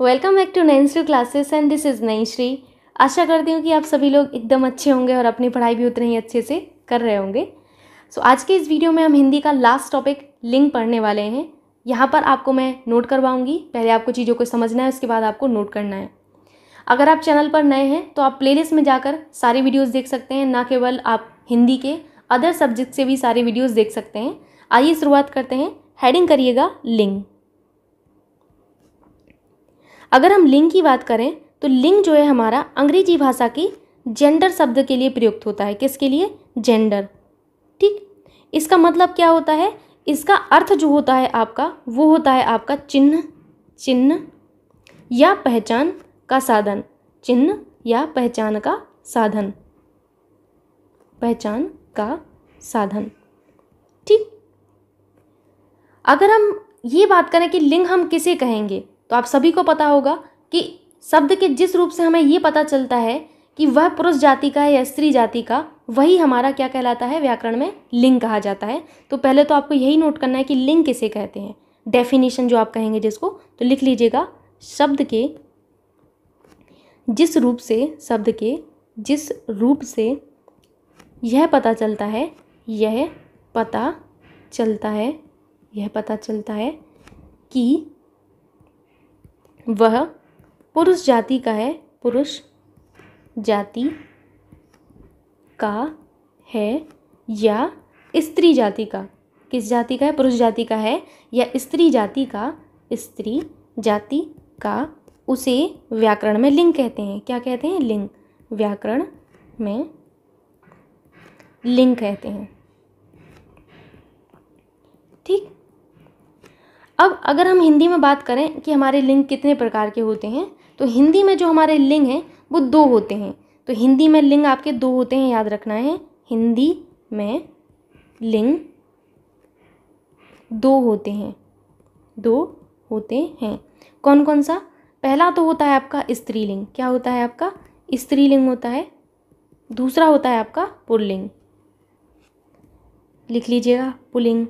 welcome back to Shri classes and this is Shri आशा करती हूँ कि आप सभी लोग एकदम अच्छे होंगे और अपनी पढ़ाई भी उतने ही अच्छे से कर रहे होंगे सो so, आज के इस वीडियो में हम हिंदी का लास्ट टॉपिक लिंग पढ़ने वाले हैं यहाँ पर आपको मैं नोट करवाऊँगी पहले आपको चीज़ों को समझना है उसके बाद आपको नोट करना है अगर आप चैनल पर नए हैं तो आप प्लेलिस्ट में जाकर सारे वीडियोज़ देख सकते हैं ना केवल आप हिंदी के अदर सब्जेक्ट से भी सारे वीडियोज़ देख सकते हैं आइए शुरुआत करते हैं हेडिंग करिएगा लिंग अगर हम लिंग की बात करें तो लिंग जो है हमारा अंग्रेजी भाषा की जेंडर शब्द के लिए प्रयुक्त होता है किसके लिए जेंडर ठीक इसका मतलब क्या होता है इसका अर्थ जो होता है आपका वो होता है आपका चिन्ह चिन्ह या पहचान का साधन चिन्ह या पहचान का साधन पहचान का साधन ठीक अगर हम ये बात करें कि लिंग हम किसे कहेंगे तो आप सभी को पता होगा कि शब्द के जिस रूप से हमें ये पता चलता है कि वह पुरुष जाति का है या स्त्री जाति का वही हमारा क्या कहलाता है व्याकरण में लिंग कहा जाता है तो पहले तो आपको यही नोट करना है कि लिंग किसे कहते हैं डेफिनेशन जो आप कहेंगे जिसको तो लिख लीजिएगा शब्द के जिस रूप से शब्द के जिस रूप से यह पता चलता है यह पता चलता है यह पता चलता है कि वह पुरुष जाति का है पुरुष जाति का है या स्त्री जाति का किस जाति का है पुरुष जाति का है या स्त्री जाति का स्त्री जाति का उसे व्याकरण में लिंग कहते हैं क्या कहते हैं लिंग व्याकरण में लिंग कहते हैं ठीक अब अगर हम हिंदी में बात करें कि हमारे लिंग कितने प्रकार के होते हैं तो हिंदी में जो हमारे लिंग हैं वो दो होते हैं तो हिंदी में लिंग आपके दो होते हैं याद रखना है हिंदी में लिंग दो होते हैं दो होते हैं कौन कौन सा पहला तो होता है आपका स्त्रीलिंग क्या होता है आपका स्त्रीलिंग होता है दूसरा होता है आपका पुल्लिंग लिख लीजिएगा पुलिंग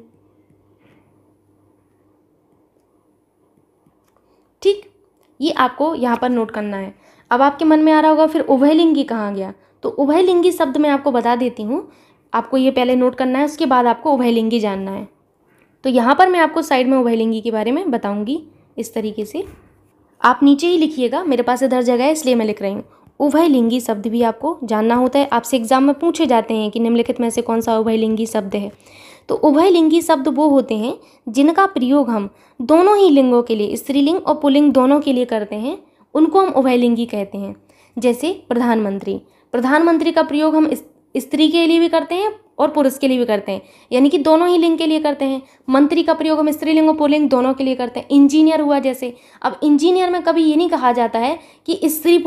ये आपको यहाँ पर नोट करना है अब आपके मन में आ रहा होगा फिर उभयलिंगी कहाँ गया तो उभयलिंगी शब्द मैं आपको बता देती हूँ आपको ये पहले नोट करना है उसके बाद आपको उभयलिंगी जानना है तो यहाँ पर मैं आपको साइड में उभयलिंगी के बारे में बताऊँगी इस तरीके से आप नीचे ही लिखिएगा मेरे पास इधर जगह है इसलिए मैं लिख रही हूँ उभयलिंगी शब्द भी आपको जानना होता है आपसे एग्जाम में पूछे जाते हैं कि निम्नलिखित में से कौन सा उभयलिंगी शब्द है तो उभयलिंगी शब्द वो होते हैं जिनका प्रयोग हम दोनों ही लिंगों के लिए स्त्रीलिंग और पुलिंग दोनों के लिए करते हैं उनको हम उभयलिंगी कहते हैं जैसे प्रधानमंत्री प्रधानमंत्री का प्रयोग हम स्त्री के लिए भी करते हैं और पुरुष के लिए भी करते हैं यानी कि दोनों ही लिंग के लिए करते हैं मंत्री का प्रयोग हम स्त्रीलिंग और पुलिंग दोनों के लिए करते हैं इंजीनियर हुआ जैसे अब इंजीनियर में कभी ये नहीं कहा जाता है कि स्त्री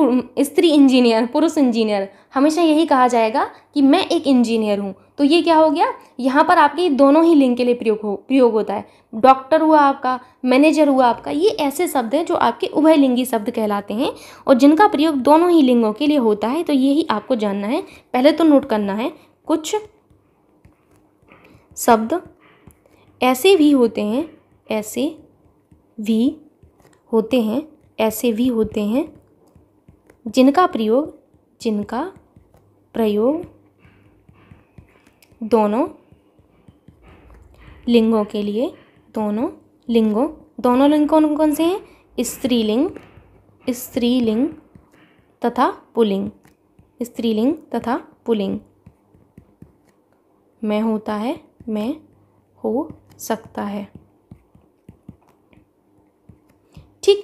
स्त्री इंजीनियर पुरुष इंजीनियर हमेशा यही कहा जाएगा कि मैं एक इंजीनियर हूँ तो ये क्या हो गया यहाँ पर आपके दोनों ही लिंग के लिए प्रयोग हो प्रयोग होता है डॉक्टर हुआ आपका मैनेजर हुआ आपका ये ऐसे शब्द हैं जो आपके उभयलिंगी शब्द कहलाते हैं और जिनका प्रयोग दोनों ही लिंगों के लिए होता है तो यही आपको जानना है पहले तो नोट करना है कुछ शब्द ऐसे भी होते हैं ऐसे भी होते हैं ऐसे भी होते हैं जिनका प्रयोग जिनका प्रयोग दोनों लिंगों के लिए दोनों लिंगों दोनों लिंग कौन कौन से हैं स्त्रीलिंग स्त्रीलिंग तथा पुलिंग स्त्रीलिंग तथा पुलिंग में होता है में हो सकता है ठीक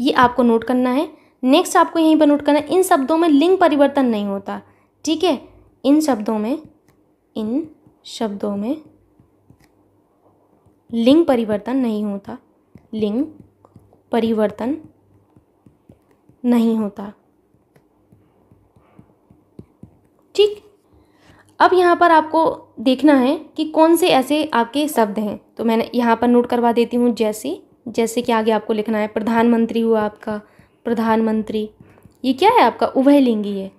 ये आपको नोट करना है नेक्स्ट आपको यहीं पर नोट करना है इन शब्दों में लिंग परिवर्तन नहीं होता ठीक है इन शब्दों में इन शब्दों में लिंग परिवर्तन नहीं होता लिंग परिवर्तन नहीं होता ठीक अब यहाँ पर आपको देखना है कि कौन से ऐसे आपके शब्द हैं तो मैंने यहाँ पर नोट करवा देती हूँ जैसे जैसे कि आगे आपको लिखना है प्रधानमंत्री हुआ आपका प्रधानमंत्री ये क्या है आपका उभय लिंगी है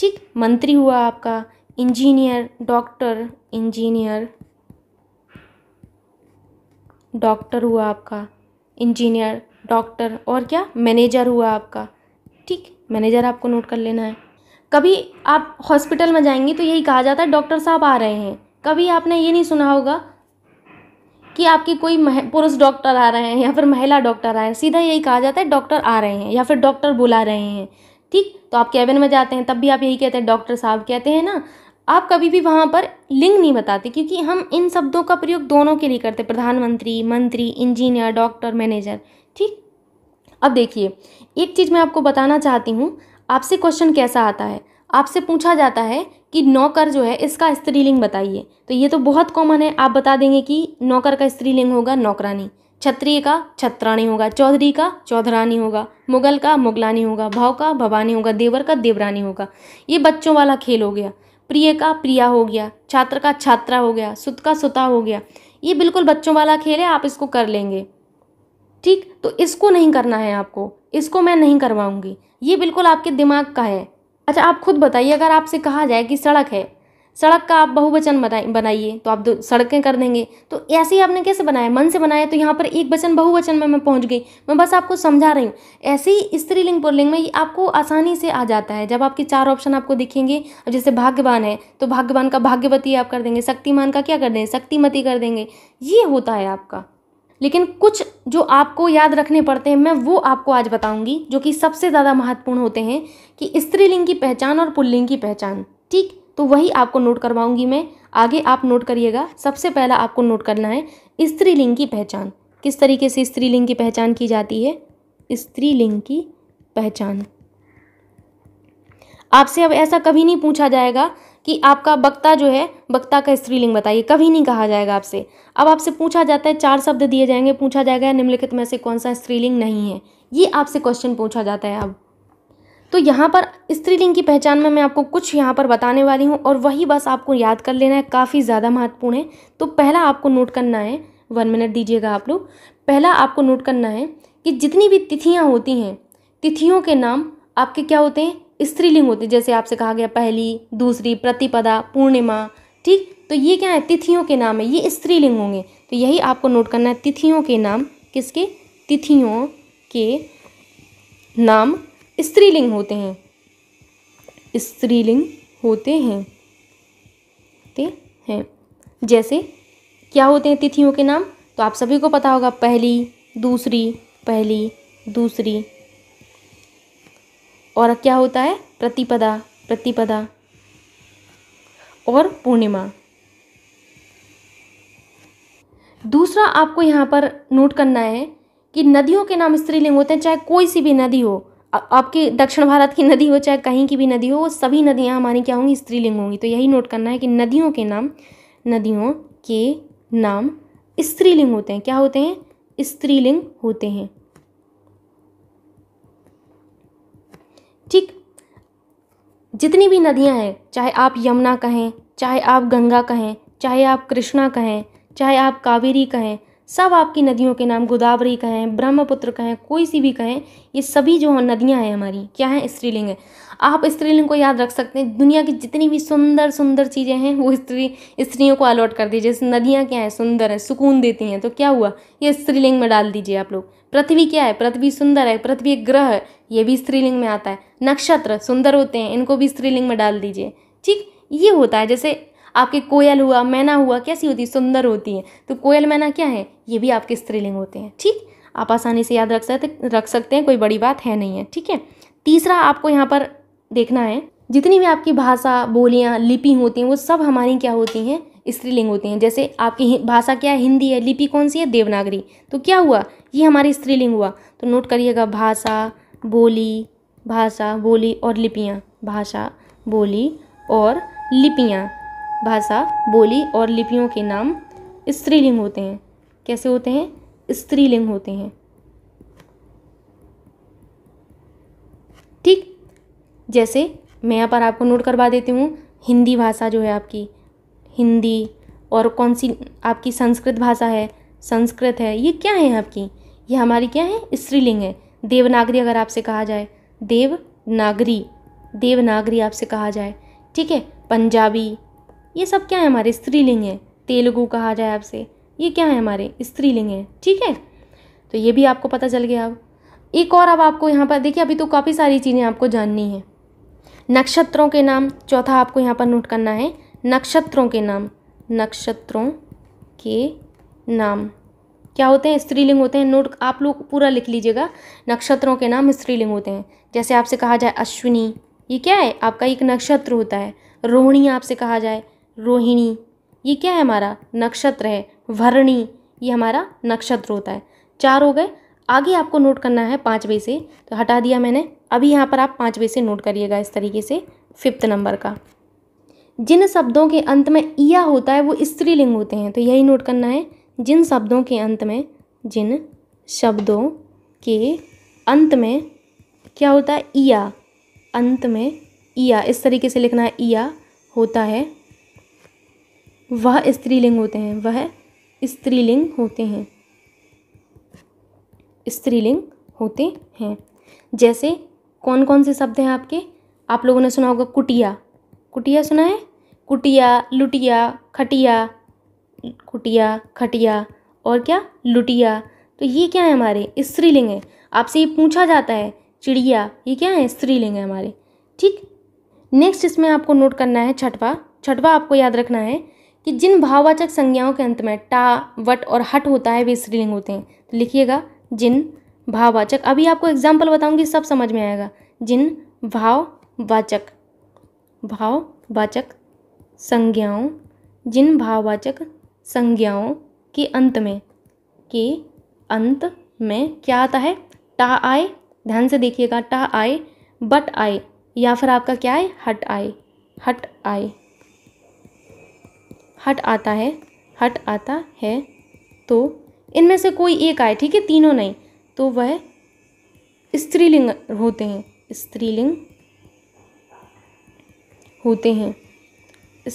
ठीक मंत्री हुआ आपका इंजीनियर डॉक्टर इंजीनियर डॉक्टर हुआ आपका इंजीनियर डॉक्टर और क्या मैनेजर हुआ आपका ठीक मैनेजर आपको नोट कर लेना है कभी आप हॉस्पिटल में जाएंगी तो यही कहा जाता है डॉक्टर साहब आ रहे हैं कभी आपने ये नहीं सुना होगा कि आपके कोई पुरुष डॉक्टर आ रहे हैं या फिर महिला डॉक्टर आ रहे हैं सीधा यही कहा जाता है डॉक्टर आ रहे हैं या फिर डॉक्टर बुला रहे हैं ठीक तो आप कैबिन में जाते हैं तब भी आप यही कहते हैं डॉक्टर साहब कहते हैं ना आप कभी भी वहाँ पर लिंग नहीं बताते क्योंकि हम इन शब्दों का प्रयोग दोनों के लिए करते प्रधानमंत्री मंत्री इंजीनियर डॉक्टर मैनेजर ठीक अब देखिए एक चीज़ मैं आपको बताना चाहती हूँ आपसे क्वेश्चन कैसा आता है आपसे पूछा जाता है कि नौकर जो है इसका स्त्रीलिंग बताइए तो ये तो बहुत कॉमन है आप बता देंगे कि नौकर का स्त्रीलिंग होगा नौकरानी क्षत्रिय का छत्राणी होगा चौधरी का चौधरानी होगा मुगल का मुगलानी होगा भाव का भवानी होगा देवर का देवरानी होगा ये बच्चों वाला खेल हो गया प्रिय का प्रिया हो गया छात्र का छात्रा हो गया सुत का सुता हो गया ये बिल्कुल बच्चों वाला खेल है आप इसको कर लेंगे ठीक तो इसको नहीं करना है आपको इसको मैं नहीं करवाऊँगी ये बिल्कुल आपके दिमाग का है अच्छा आप खुद बताइए अगर आपसे कहा जाए कि सड़क है सड़क का आप बहुवचन बनाइए तो आप दो सड़कें कर देंगे तो ऐसे ही आपने कैसे बनाया मन से बनाया तो यहाँ पर एक वचन बहुवचन में मैं पहुँच गई मैं बस आपको समझा रही हूँ ऐसे ही स्त्रीलिंग पुरलिंग में ये आपको आसानी से आ जाता है जब आपके चार ऑप्शन आपको दिखेंगे अब जैसे भाग्यवान है तो भाग्यवान का भाग्यवती आप कर देंगे शक्तिमान का क्या कर देंगे शक्तिमती कर देंगे ये होता है आपका लेकिन कुछ जो आपको याद रखने पड़ते हैं मैं वो आपको आज बताऊंगी जो कि सबसे ज़्यादा महत्वपूर्ण होते हैं कि स्त्रीलिंग की पहचान और पुल्लिंग की पहचान ठीक तो वही आपको नोट करवाऊंगी मैं आगे आप नोट करिएगा सबसे पहला आपको नोट करना है स्त्रीलिंग की पहचान किस तरीके से स्त्रीलिंग की पहचान की जाती है स्त्रीलिंग की पहचान आपसे अब ऐसा कभी नहीं पूछा जाएगा कि आपका वक्ता जो है वक्ता का स्त्रीलिंग बताइए कभी नहीं कहा जाएगा आपसे अब आपसे पूछा जाता है चार शब्द दिए जाएंगे पूछा जाएगा निम्नलिखित में से कौन सा स्त्रीलिंग नहीं है ये आपसे क्वेश्चन पूछा जाता है अब तो यहाँ पर स्त्रीलिंग की पहचान में मैं आपको कुछ यहाँ पर बताने वाली हूँ और वही बस आपको याद कर लेना है काफ़ी ज़्यादा महत्वपूर्ण है तो पहला आपको नोट करना है वन मिनट दीजिएगा आप लोग पहला आपको नोट करना है कि जितनी भी तिथियाँ होती हैं तिथियों के नाम आपके क्या होते हैं स्त्रीलिंग होती है जैसे आपसे कहा गया पहली दूसरी प्रतिपदा पूर्णिमा ठीक तो ये क्या है तिथियों के नाम है ये स्त्रीलिंग होंगे तो यही आपको नोट करना है तिथियों के नाम किसके तिथियों के नाम स्त्रीलिंग होते हैं स्त्रीलिंग होते हैं होते हैं जैसे क्या होते हैं तिथियों के नाम तो आप सभी को पता होगा पहली दूसरी पहली दूसरी और क्या होता है प्रतिपदा प्रतिपदा और पूर्णिमा दूसरा आपको यहाँ पर नोट करना है कि नदियों के नाम स्त्रीलिंग होते हैं चाहे कोई सी भी नदी हो आपके दक्षिण भारत की नदी हो चाहे कहीं की भी नदी हो वो सभी नदियाँ हमारी क्या होंगी स्त्रीलिंग होंगी तो यही नोट करना है कि नदियों के नाम नदियों के नाम स्त्रीलिंग होते हैं क्या होते हैं स्त्रीलिंग होते हैं जितनी भी नदियाँ हैं चाहे आप यमुना कहें चाहे आप गंगा कहें चाहे आप कृष्णा कहें चाहे आप कावेरी कहें सब आपकी नदियों के नाम गोदावरी कहें ब्रह्मपुत्र कहें कोई सी भी कहें ये सभी जो नदियाँ हैं हमारी क्या हैं स्त्रीलिंग है आप स्त्रीलिंग को याद रख सकते हैं दुनिया की जितनी भी सुंदर सुंदर चीज़ें हैं वो स्त्री स्त्रियों को अलॉट कर दीजिए जैसे नदियाँ क्या हैं सुंदर हैं सुकून देती हैं तो क्या हुआ ये स्त्रीलिंग में डाल दीजिए आप लोग पृथ्वी क्या है पृथ्वी सुंदर है पृथ्वी एक ग्रह है ये भी स्त्रीलिंग में आता है नक्षत्र सुंदर होते हैं इनको भी स्त्रीलिंग में डाल दीजिए ठीक ये होता है जैसे आपके कोयल हुआ मैना हुआ कैसी होती है सुंदर होती है तो कोयल मैना क्या है ये भी आपके स्त्रीलिंग होते हैं ठीक आप आसानी से याद रख सकते रख सकते हैं कोई बड़ी बात है नहीं है ठीक है तीसरा आपको यहाँ पर देखना है जितनी भी आपकी भाषा बोलियाँ लिपि होती हैं वो सब हमारी क्या होती हैं स्त्रीलिंग होती हैं जैसे आपकी भाषा क्या है हिंदी है लिपि कौन सी है देवनागरी तो क्या हुआ ये हमारी स्त्रीलिंग हुआ तो नोट करिएगा भाषा बोली भाषा बोली और लिपियाँ भाषा बोली और लिपियाँ भाषा बोली और लिपियों के नाम स्त्रीलिंग होते हैं कैसे होते हैं स्त्रीलिंग होते हैं ठीक जैसे मैं यहाँ पर आपको नोट करवा देती हूँ हिंदी भाषा जो है आपकी हिंदी और कौन सी आपकी संस्कृत भाषा है संस्कृत है ये क्या है आपकी ये हमारी क्या है स्त्रीलिंग है देवनागरी अगर आपसे कहा जाए देवनागरी देवनागरी आपसे कहा जाए ठीक है पंजाबी ये सब क्या है हमारे स्त्रीलिंग है तेलुगु कहा जाए आपसे ये क्या है हमारे स्त्रीलिंग है ठीक है तो ये भी आपको पता चल गया अब एक और अब आपको यहाँ पर देखिए अभी तो काफ़ी सारी चीज़ें आपको जाननी है नक्षत्रों के नाम चौथा आपको यहाँ पर नोट करना है नक्षत्रों के नाम नक्षत्रों के नाम क्या होते हैं स्त्रीलिंग होते हैं नोट आप लोग पूरा लिख लीजिएगा नक्षत्रों के नाम स्त्रीलिंग होते हैं जैसे आपसे कहा जाए अश्विनी ये क्या है आपका एक नक्षत्र होता है रोहिणी आपसे कहा जाए रोहिणी ये क्या है हमारा नक्षत्र है भरणी ये हमारा नक्षत्र होता है चार हो गए आगे आपको नोट करना है पाँचवे से तो हटा दिया मैंने अभी यहाँ पर आप पाँचवे से नोट करिएगा इस तरीके से फिफ्थ नंबर का जिन शब्दों के अंत में ईया होता है वो स्त्रीलिंग होते हैं तो यही नोट करना है जिन शब्दों के अंत में जिन शब्दों के अंत में क्या होता है ईया अंत में ईया इस तरीके से लिखना है ईया होता है वह स्त्रीलिंग होते हैं वह स्त्रीलिंग होते हैं स्त्रीलिंग होते हैं जैसे कौन कौन से शब्द हैं आपके आप लोगों ने सुना होगा कुटिया कुटिया सुना है कुटिया लुटिया खटिया कुटिया खटिया और क्या लुटिया तो ये क्या है हमारे स्त्रीलिंग है आपसे ये पूछा जाता है चिड़िया ये क्या है स्त्रीलिंग है हमारे ठीक नेक्स्ट इसमें आपको नोट करना है छठवा छठवा आपको याद रखना है कि जिन भाववाचक संज्ञाओं के अंत में टा वट और हट होता है वे स्त्रीलिंग होते हैं तो लिखिएगा जिन भाववाचक अभी आपको एग्जाम्पल बताऊंगी सब समझ में आएगा जिन भाववाचक भाववाचक संज्ञाओं जिन भाववाचक संज्ञाओं के अंत में के अंत में क्या आता है टा आए ध्यान से देखिएगा टा आए बट आए या फिर आपका क्या है हट आए हट आए हट आता है हट आता है तो इनमें से कोई एक आए ठीक है तीनों नहीं तो वह स्त्रीलिंग होते हैं स्त्रीलिंग होते हैं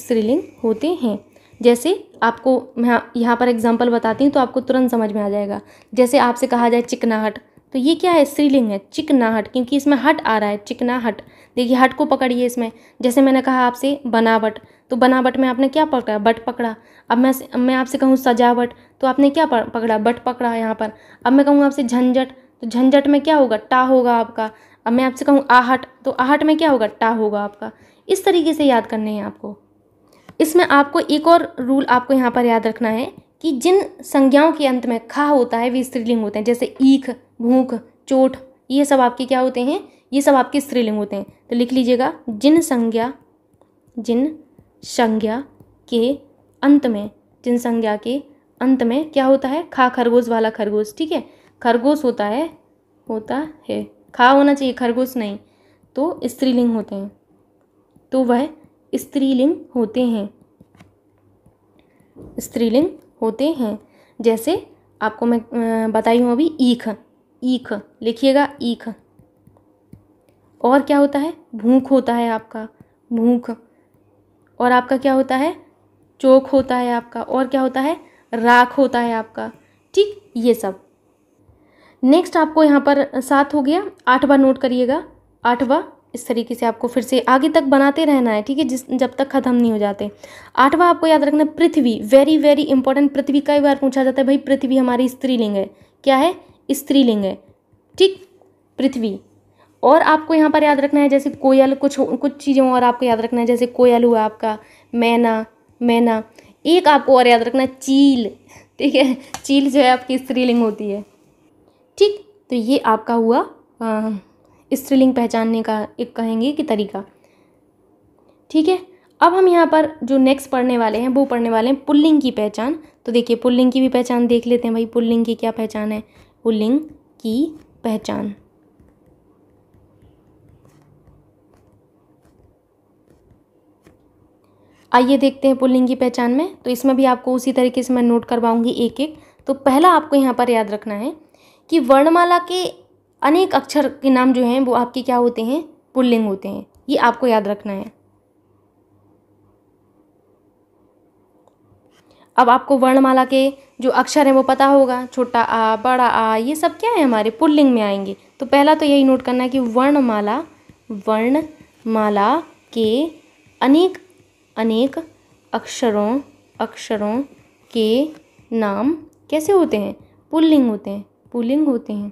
स्त्रीलिंग होते हैं जैसे आपको मैं यहाँ पर एग्जांपल बताती हूँ तो आपको तुरंत समझ में आ जाएगा जैसे आपसे कहा जाए चिकनाहट तो ये क्या है स्त्रीलिंग है चिकनाहट क्योंकि इसमें हट आ रहा है चिकनाहट देखिए हट को पकड़िए इसमें जैसे मैंने कहा आपसे बनावट तो बनावट में आपने क्या पकड़ा बट पकड़ा अब मैं मैं आपसे कहूँ सजावट तो आपने क्या पकड़ा बट पकड़ा यहाँ पर अब मैं कहूँ आपसे झंझट तो झंझट में क्या होगा टा होगा आपका अब मैं आपसे कहूँ आहट तो आहट में क्या होगा टा होगा आपका इस तरीके से याद करने हैं आपको इसमें आपको एक और रूल आपको यहाँ पर याद रखना है कि जिन संज्ञाओं के अंत में खा होता है वे स्त्रीलिंग होते हैं जैसे ईख भूख चोट ये सब आपके क्या होते हैं ये सब आपके स्त्रीलिंग होते हैं तो लिख लीजिएगा जिन संज्ञा जिन संज्ञा के अंत में जिन संज्ञा के अंत में क्या होता है खा खरगोश वाला खरगोश ठीक है खरगोश होता है होता है खा होना चाहिए खरगोश नहीं तो स्त्रीलिंग होते हैं तो वह स्त्रीलिंग होते हैं स्त्रीलिंग होते हैं जैसे आपको मैं बताई हूँ अभी ईख ईख लिखिएगा ईख और क्या होता है भूख होता है आपका भूख और आपका क्या होता है चोक होता है आपका और क्या होता है राख होता है आपका ठीक ये सब नेक्स्ट आपको यहाँ पर सात हो गया आठवां नोट करिएगा आठवां इस तरीके से आपको फिर से आगे तक बनाते रहना है ठीक है जिस जब तक ख़त्म नहीं हो जाते आठवां आपको याद रखना पृथ्वी वेरी वेरी इंपॉर्टेंट पृथ्वी कई बार पूछा जाता है भाई पृथ्वी हमारी स्त्रीलिंग है क्या है स्त्रीलिंग है ठीक पृथ्वी और आपको यहाँ पर याद रखना है जैसे कोयल कुछ कुछ चीज़ों और आपको याद रखना है जैसे कोयल हुआ आपका मैना मैना एक आपको और याद रखना है चील ठीक है चील जो है आपकी स्त्रीलिंग होती है ठीक तो ये आपका हुआ आ, स्त्रीलिंग पहचानने का एक कहेंगे कि तरीका ठीक है अब हम यहाँ पर जो नेक्स्ट पढ़ने वाले हैं वो पढ़ने वाले हैं पुल्लिंग की पहचान तो देखिए पुल्लिंग की भी पहचान देख लेते हैं भाई पुल्लिंग की क्या पहचान है पुल्लिंग की पहचान आइए देखते हैं पुल्लिंग की पहचान में तो इसमें भी आपको उसी तरीके से मैं नोट करवाऊंगी एक एक तो पहला आपको यहाँ पर याद रखना है कि वर्णमाला के अनेक अक्षर के नाम जो हैं वो आपके क्या होते हैं पुल्लिंग होते हैं ये आपको याद रखना है अब आपको वर्णमाला के जो अक्षर हैं वो पता होगा छोटा आ बड़ा आ ये सब क्या है हमारे पुल्लिंग में आएंगे तो पहला तो यही नोट करना है कि वर्णमाला वर्णमाला के अनेक अनेक अक्षरों अक्षरों के नाम कैसे होते हैं पुल्लिंग होते हैं पुल्लिंग होते हैं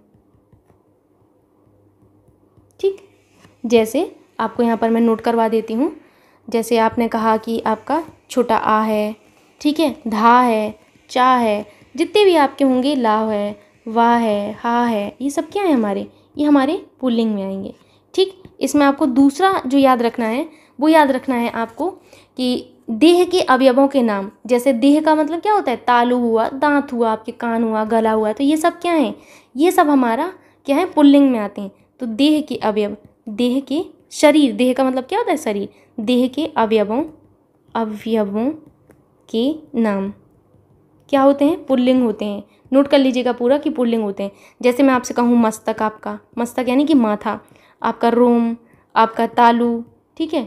जैसे आपको यहाँ पर मैं नोट करवा देती हूँ जैसे आपने कहा कि आपका छोटा आ है ठीक है धा है चा है जितने भी आपके होंगे ला है वाह है हा है ये सब क्या है हमारे ये हमारे पुल्लिंग में आएंगे ठीक इसमें आपको दूसरा जो याद रखना है वो याद रखना है आपको कि देह के अवयवों के नाम जैसे देह का मतलब क्या होता है तालू हुआ दांत हुआ आपके कान हुआ गला हुआ तो ये सब क्या है ये सब हमारा क्या है पुल्लिंग में आते हैं तो देह के अवयव देह के शरीर देह का मतलब क्या होता है शरीर देह के अवयवों अवयवों के नाम क्या होते हैं पुल्लिंग होते हैं नोट कर लीजिएगा पूरा कि पुल्लिंग होते हैं जैसे मैं आपसे कहूँ मस्तक आपका मस्तक यानी कि माथा आपका रोम आपका तालू ठीक है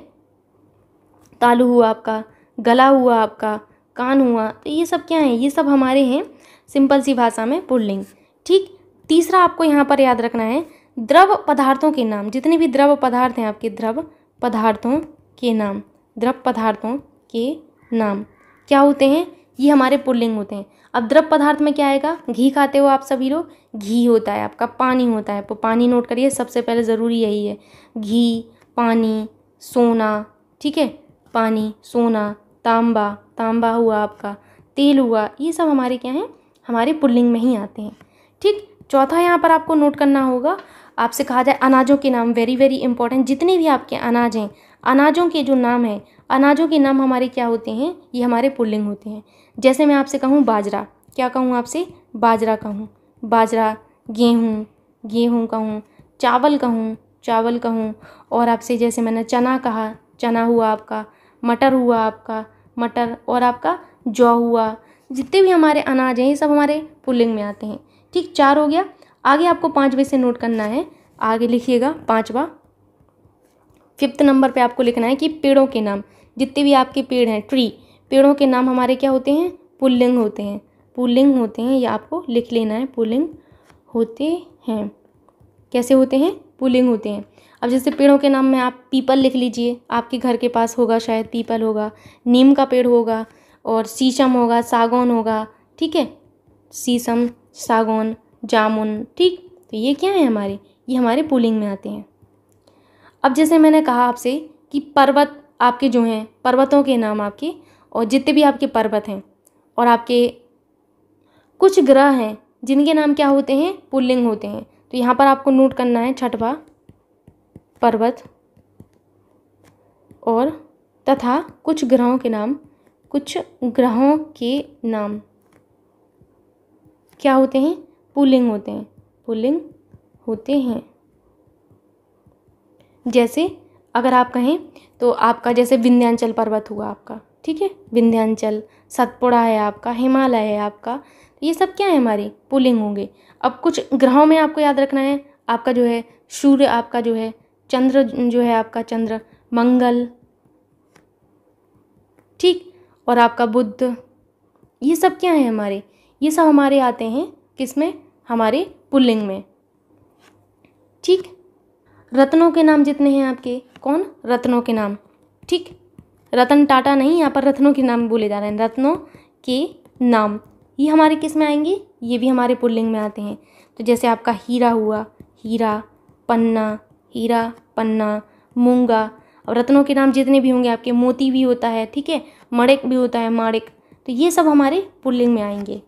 तालू हुआ आपका गला हुआ आपका कान हुआ तो ये सब क्या है ये सब हमारे हैं सिंपल सी भाषा में पुल्लिंग ठीक तीसरा आपको यहाँ पर याद रखना है द्रव पदार्थों के नाम जितने भी द्रव पदार्थ हैं आपके द्रव पदार्थों के नाम द्रव पदार्थों के नाम क्या होते हैं ये हमारे पुल्लिंग होते हैं अब द्रव पदार्थ में क्या आएगा घी खाते हो आप सभी लोग घी होता है आपका पानी होता है तो पानी नोट करिए सबसे पहले ज़रूरी यही है घी पानी सोना ठीक है पानी सोना तांबा तांबा हुआ आपका तेल हुआ ये सब हमारे क्या हैं हमारे पुल्लिंग में ही आते हैं ठीक चौथा यहाँ पर आपको नोट करना होगा आपसे कहा जाए अनाजों के नाम वेरी वेरी इंपॉर्टेंट जितने भी आपके अनाज हैं अनाजों के जो नाम हैं अनाजों के नाम हमारे क्या होते हैं ये हमारे पुल्लिंग होते हैं जैसे मैं आपसे कहूँ बाजरा क्या कहूँ आपसे बाजरा कहूँ बाजरा गेहूँ गेहूँ कहूँ चावल कहूँ चावल कहूँ और आपसे जैसे मैंने चना कहा चना हुआ आपका मटर हुआ आपका मटर और आपका जौ हुआ जितने भी हमारे अनाज हैं ये सब हमारे पुल्लिंग में आते हैं ठीक चार हो गया आगे आपको पाँचवें से नोट करना है आगे लिखिएगा पाँचवा फिफ्थ नंबर पे आपको लिखना है कि पेड़ों के नाम जितने भी आपके पेड़ हैं ट्री पेड़ों के नाम हमारे क्या होते हैं पुल्लिंग होते हैं पुल्लिंग होते हैं ये आपको लिख लेना है पुल्लिंग होते हैं कैसे होते हैं पुलिंग होते हैं अब जैसे पेड़ों के नाम में आप पीपल लिख लीजिए आपके घर के पास होगा शायद पीपल होगा नीम का पेड़ होगा और शीशम होगा सागौन होगा ठीक है शीशम सागौन जामुन ठीक तो ये क्या है हमारे ये हमारे पुलिंग में आते हैं अब जैसे मैंने कहा आपसे कि पर्वत आपके जो हैं पर्वतों के नाम आपके और जितने भी आपके पर्वत हैं और आपके कुछ ग्रह हैं जिनके नाम क्या होते हैं पुल्लिंग होते हैं तो यहाँ पर आपको नोट करना है छठवा पर्वत और तथा कुछ ग्रहों के नाम कुछ ग्रहों के नाम क्या होते हैं पुलिंग होते हैं पुलिंग होते हैं जैसे अगर आप कहें तो आपका जैसे विंध्यांचल पर्वत हुआ आपका ठीक है विंध्यांचल सतपुड़ा है आपका हिमालय है आपका तो ये सब क्या है हमारे पुलिंग होंगे अब कुछ ग्रहों में आपको याद रखना है आपका जो है सूर्य आपका जो है चंद्र जो है आपका चंद्र मंगल ठीक और आपका बुद्ध ये सब क्या है हमारे ये सब हमारे आते हैं किस में हमारे पुल्लिंग में ठीक रत्नों के नाम जितने हैं आपके कौन रत्नों के नाम ठीक रतन टाटा नहीं यहाँ पर रत्नों के नाम बोले जा रहे हैं रत्नों के नाम ये हमारे किस में आएंगे ये भी हमारे पुल्लिंग में आते हैं तो जैसे आपका हीरा हुआ हीरा पन्ना हीरा पन्ना मूंगा और रत्नों के नाम जितने भी होंगे आपके मोती भी होता है ठीक है मड़क भी होता है माड़िक तो ये सब हमारे पुल्लिंग में आएंगे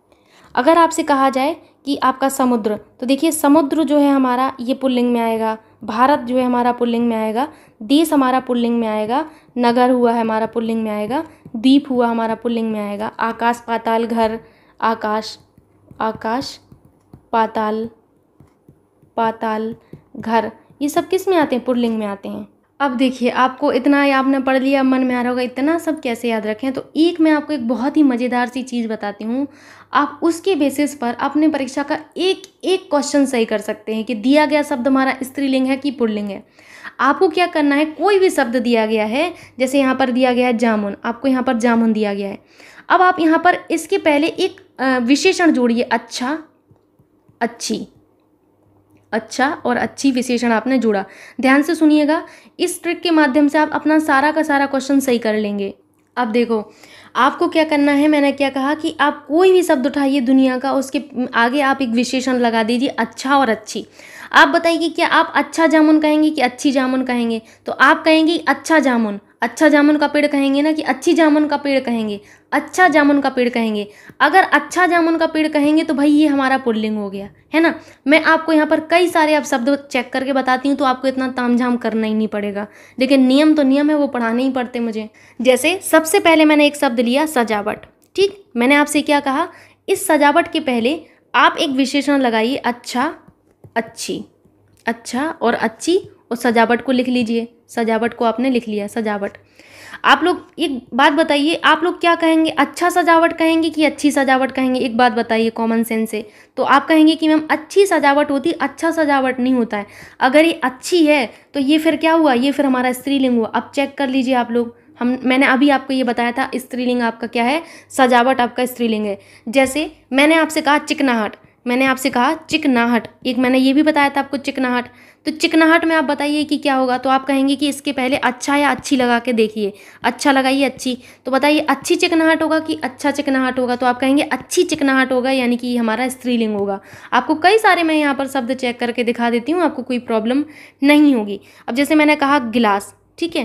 अगर आपसे कहा जाए कि आपका समुद्र तो देखिए समुद्र जो है हमारा ये पुल्लिंग में आएगा भारत जो है हमारा पुल्लिंग में आएगा देश हमारा पुल्लिंग में आएगा नगर हुआ है हमारा पुल्लिंग में आएगा द्वीप हुआ हमारा पुल्लिंग में आएगा आकाश पाताल घर आकाश आकाश पाताल पाताल घर ये सब किस में आते हैं पुल्लिंग में आते हैं अब देखिए आपको इतना ही आपने पढ़ लिया मन में आ रहा होगा इतना सब कैसे याद रखें तो एक मैं आपको एक बहुत ही मज़ेदार सी चीज़ बताती हूँ आप उसके बेसिस पर अपने परीक्षा का एक एक क्वेश्चन सही कर सकते हैं कि दिया गया शब्द हमारा स्त्रीलिंग है कि पुल्लिंग है आपको क्या करना है कोई भी शब्द दिया गया है जैसे यहाँ पर दिया गया है जामुन आपको यहाँ पर जामुन दिया गया है अब आप यहाँ पर इसके पहले एक विशेषण जोड़िए अच्छा अच्छी अच्छा और अच्छी विशेषण आपने जोड़ा ध्यान से सुनिएगा इस ट्रिक के माध्यम से आप अपना सारा का सारा क्वेश्चन सही कर लेंगे अब देखो आपको क्या करना है मैंने क्या कहा कि आप कोई भी शब्द उठाइए दुनिया का उसके आगे आप एक विशेषण लगा दीजिए अच्छा और अच्छी आप बताइए क्या आप अच्छा जामुन कहेंगे कि अच्छी जामुन कहेंगे तो आप कहेंगे अच्छा जामुन अच्छा जामुन का पेड़ कहेंगे ना कि अच्छी जामुन का पेड़ कहेंगे अच्छा जामुन का पेड़ कहेंगे अगर अच्छा जामुन का पेड़ कहेंगे तो भाई ये हमारा पुल्लिंग हो गया है ना मैं आपको यहाँ पर कई सारे आप शब्द चेक करके बताती हूँ तो आपको इतना तामझाम करना ही नहीं पड़ेगा लेकिन नियम तो नियम है वो पढ़ाने ही पड़ते मुझे जैसे सबसे पहले मैंने एक शब्द लिया सजावट ठीक मैंने आपसे क्या कहा इस सजावट के पहले आप एक विशेषण लगाइए अच्छा अच्छी अच्छा और अच्छी और सजावट को लिख लीजिए सजावट को आपने लिख लिया सजावट आप लोग एक बात बताइए आप लोग क्या कहेंगे अच्छा सजावट कहेंगे कि अच्छी सजावट कहेंगे एक बात बताइए कॉमन सेंस से तो आप कहेंगे कि मैम अच्छी सजावट होती अच्छा सजावट नहीं होता है अगर ये अच्छी है तो ये फिर क्या हुआ ये फिर हमारा स्त्रीलिंग हुआ अब चेक कर लीजिए आप लोग हम मैंने अभी आपको ये बताया था स्त्रीलिंग आपका क्या है सजावट आपका स्त्रीलिंग है जैसे मैंने आपसे कहा चिकनाहट मैंने आपसे कहा चिकनाहट एक मैंने ये भी बताया था आपको चिकनाहट तो चिकनाहट में आप बताइए कि क्या होगा तो आप कहेंगे कि इसके पहले अच्छा या अच्छी लगा के देखिए अच्छा लगाइए अच्छी तो बताइए अच्छी चिकनाहट होगा कि अच्छा चिकनाहट होगा तो आप कहेंगे अच्छी चिकनाहट होगा यानी कि हमारा स्त्रीलिंग होगा आपको कई सारे मैं यहाँ पर शब्द चेक करके दिखा देती हूँ आपको कोई प्रॉब्लम नहीं होगी अब जैसे मैंने कहा गिलास ठीक है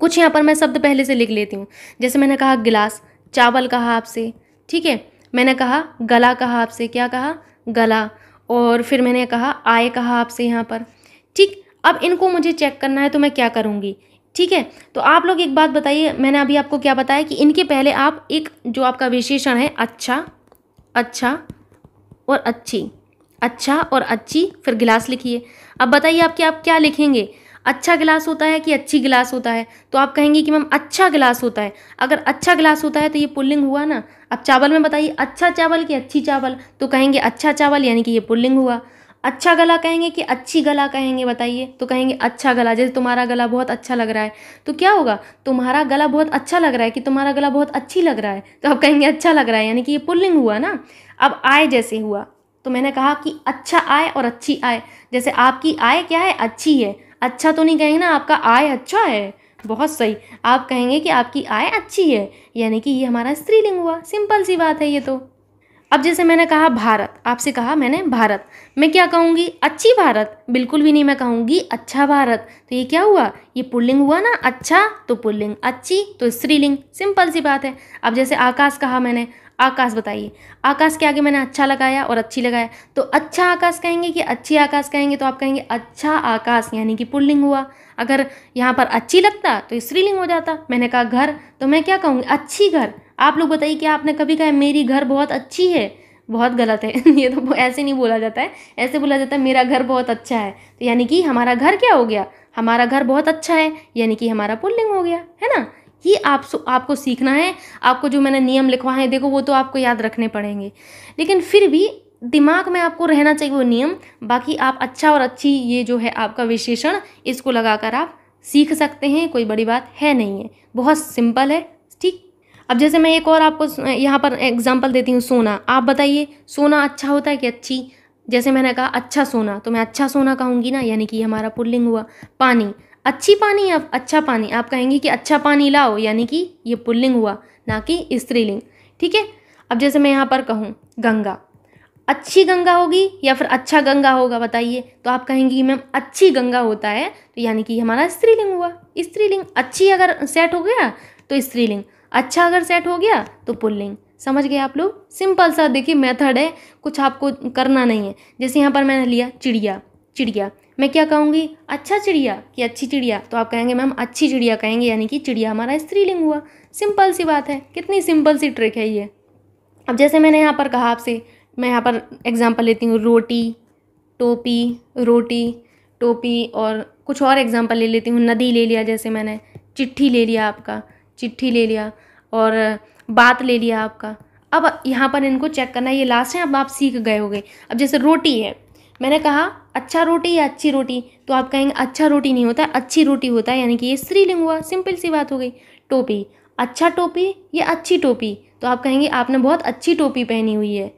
कुछ यहाँ पर मैं शब्द पहले से लिख लेती हूँ जैसे मैंने कहा गिलास चावल कहा आपसे ठीक है मैंने कहा गला कहा आपसे क्या कहा गला और फिर मैंने कहा आए कहा आपसे यहाँ पर ठीक अब इनको मुझे चेक करना है तो मैं क्या करूँगी ठीक है तो आप लोग एक बात बताइए मैंने अभी आपको क्या बताया कि इनके पहले आप एक जो आपका विशेषण है अच्छा अच्छा और अच्छी अच्छा और अच्छी फिर गिलास लिखिए अब बताइए आप कि आप क्या लिखेंगे अच्छा गिलास होता है कि अच्छी गिलास होता है तो आप कहेंगे कि मैम अच्छा गिलास होता है अगर अच्छा गिलास होता है तो ये पुल्लिंग हुआ ना अब चावल में बताइए अच्छा चावल कि अच्छी चावल तो कहेंगे अच्छा चावल यानी कि ये पुल्लिंग हुआ अच्छा गला कहेंगे कि अच्छी गला कहेंगे बताइए तो कहेंगे अच्छा गला जैसे तुम्हारा गला बहुत अच्छा लग रहा है तो क्या होगा तुम्हारा गला बहुत अच्छा लग रहा है कि तुम्हारा गला बहुत अच्छी लग रहा है तो आप कहेंगे अच्छा लग रहा है यानी कि ये पुल्लिंग हुआ ना अब आय जैसे हुआ तो मैंने कहा कि अच्छा आय और अच्छी आय जैसे आपकी आय क्या है अच्छी है अच्छा तो नहीं कहेंगे ना आपका आय अच्छा है बहुत सही आप कहेंगे कि आपकी आय अच्छी है यानी कि ये हमारा स्त्रीलिंग हुआ सिंपल सी बात है ये तो अब जैसे मैंने कहा भारत आपसे कहा मैंने भारत मैं क्या कहूँगी अच्छी भारत बिल्कुल भी नहीं मैं कहूँगी अच्छा भारत तो ये क्या हुआ ये पुल्लिंग हुआ ना अच्छा तो पुल्लिंग अच्छी तो स्त्रीलिंग सिंपल सी बात है अब जैसे आकाश कहा मैंने आकाश बताइए आकाश के आगे मैंने अच्छा लगाया और अच्छी लगाया तो अच्छा आकाश कहेंगे कि अच्छी आकाश कहेंगे तो आप कहेंगे अच्छा आकाश यानी कि पुल्लिंग हुआ अगर यहाँ पर अच्छी लगता तो स्त्रीलिंग हो जाता मैंने कहा घर तो मैं क्या कहूँगी अच्छी घर आप लोग बताइए कि आपने कभी कहा मेरी घर बहुत अच्छी है बहुत गलत है ये तो ऐसे नहीं बोला जाता है ऐसे बोला जाता है मेरा घर बहुत अच्छा है तो यानी कि हमारा घर क्या हो गया हमारा घर बहुत अच्छा है यानी कि हमारा पुल्लिंग हो गया है ना ये आप आपको सीखना है आपको जो मैंने नियम लिखवाए हैं देखो वो तो आपको याद रखने पड़ेंगे लेकिन फिर भी दिमाग में आपको रहना चाहिए वो नियम बाकी आप अच्छा और अच्छी ये जो है आपका विशेषण इसको लगाकर आप सीख सकते हैं कोई बड़ी बात है नहीं है बहुत सिंपल है ठीक अब जैसे मैं एक और आपको यहाँ पर एग्जाम्पल देती हूँ सोना आप बताइए सोना अच्छा होता है कि अच्छी जैसे मैंने कहा अच्छा सोना तो मैं अच्छा सोना कहूँगी ना यानी कि हमारा पुल्लिंग हुआ पानी अच्छी पानी या अच्छा पानी आप कहेंगे कि अच्छा पानी लाओ यानी कि ये पुल्लिंग हुआ ना कि स्त्रीलिंग ठीक है अब जैसे मैं यहाँ पर कहूँ गंगा अच्छी गंगा होगी या फिर अच्छा गंगा होगा बताइए तो आप कहेंगे कि मैम अच्छी गंगा होता है तो यानी कि हमारा स्त्रीलिंग हुआ स्त्रीलिंग अच्छी अगर सेट हो गया तो स्त्रीलिंग अच्छा अगर सेट हो गया तो पुल्लिंग समझ गए आप लोग सिंपल सा देखिए मेथड है कुछ आपको करना नहीं है जैसे यहाँ पर मैंने लिया चिड़िया चिड़िया मैं क्या कहूँगी अच्छा चिड़िया कि अच्छी चिड़िया तो आप कहेंगे मैम अच्छी चिड़िया कहेंगे यानी कि चिड़िया हमारा स्त्रीलिंग हुआ सिंपल सी बात है कितनी सिंपल सी ट्रिक है ये अब जैसे मैंने यहाँ पर कहा आपसे मैं यहाँ पर एग्ज़ाम्पल लेती हूँ रोटी टोपी रोटी टोपी और कुछ और एग्ज़ाम्पल ले लेती हूँ नदी ले लिया जैसे मैंने चिट्ठी ले लिया आपका चिट्ठी ले लिया और बात ले लिया आपका अब यहाँ पर इनको चेक करना ये लास्ट है अब आप सीख गए हो गए अब जैसे रोटी है मैंने कहा अच्छा रोटी या अच्छी रोटी तो आप कहेंगे अच्छा रोटी नहीं होता अच्छी रोटी होता है यानी कि ये स्त्रीलिंग हुआ सिंपल सी बात हो गई टोपी अच्छा टोपी या अच्छी टोपी तो आप कहेंगे आपने बहुत अच्छी टोपी पहनी हुई है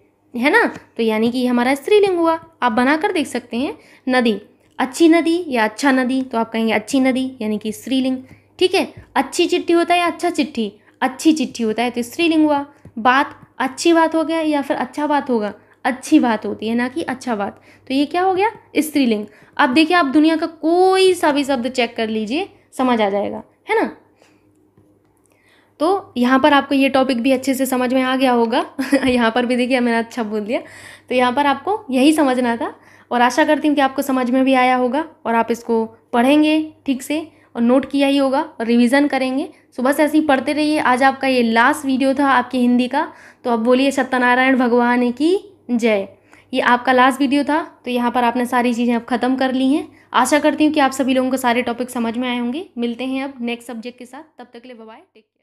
है ना तो यानी कि हमारा स्त्रीलिंग हुआ आप बना कर देख सकते हैं नदी अच्छी नदी या अच्छा नदी तो आप कहेंगे अच्छी नदी यानी कि स्त्रीलिंग ठीक है अच्छी चिट्ठी होता है या अच्छा चिट्ठी अच्छी चिट्ठी होता है तो स्त्रीलिंग हुआ बात अच्छी बात हो गया या फिर अच्छा बात होगा अच्छी बात होती है ना कि अच्छा बात तो ये क्या हो गया स्त्रीलिंग अब देखिए आप दुनिया का कोई सा भी शब्द चेक कर लीजिए समझ आ जाएगा है ना तो यहाँ पर आपको ये टॉपिक भी अच्छे से समझ में आ गया होगा यहाँ पर भी देखिए मैंने अच्छा बोल दिया तो यहाँ पर आपको यही समझना था और आशा करती हूँ कि आपको समझ में भी आया होगा और आप इसको पढ़ेंगे ठीक से और नोट किया ही होगा और रिविजन करेंगे सो तो बस ऐसे ही पढ़ते रहिए आज आपका ये लास्ट वीडियो था आपकी हिंदी का तो अब बोलिए सत्यनारायण भगवान की जय ये आपका लास्ट वीडियो था तो यहाँ पर आपने सारी चीज़ें अब ख़त्म कर ली हैं आशा करती हूँ कि आप सभी लोगों को सारे टॉपिक समझ में आए होंगे मिलते हैं अब नेक्स्ट सब्जेक्ट के साथ तब तक ले बाय टेक